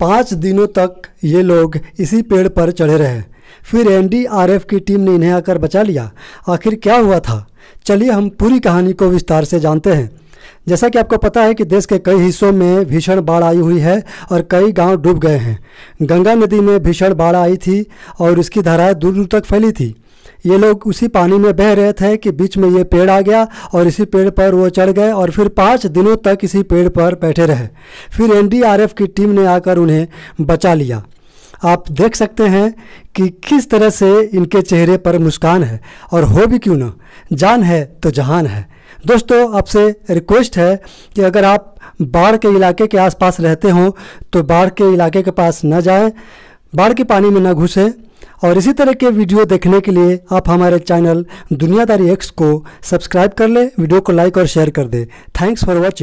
पाँच दिनों तक ये लोग इसी पेड़ पर चढ़े रहे फिर एनडीआरएफ की टीम ने इन्हें आकर बचा लिया आखिर क्या हुआ था चलिए हम पूरी कहानी को विस्तार से जानते हैं जैसा कि आपको पता है कि देश के कई हिस्सों में भीषण बाढ़ आई हुई है और कई गांव डूब गए हैं गंगा नदी में भीषण बाढ़ आई थी और उसकी धाराएं दूर दूर तक फैली थी ये लोग उसी पानी में बह रहे थे कि बीच में ये पेड़ आ गया और इसी पेड़ पर वो चढ़ गए और फिर पाँच दिनों तक इसी पेड़ पर बैठे रहे फिर एनडीआरएफ की टीम ने आकर उन्हें बचा लिया आप देख सकते हैं कि किस तरह से इनके चेहरे पर मुस्कान है और हो भी क्यों ना जान है तो जहान है दोस्तों आपसे रिक्वेस्ट है कि अगर आप बाढ़ के इलाके के आसपास रहते हों तो बाढ़ के इलाके के पास न जाएं बाढ़ के पानी में न घुसें और इसी तरह के वीडियो देखने के लिए आप हमारे चैनल दुनियादारी एक्स को सब्सक्राइब कर लें वीडियो को लाइक और शेयर कर दें थैंक्स फॉर वॉचिंग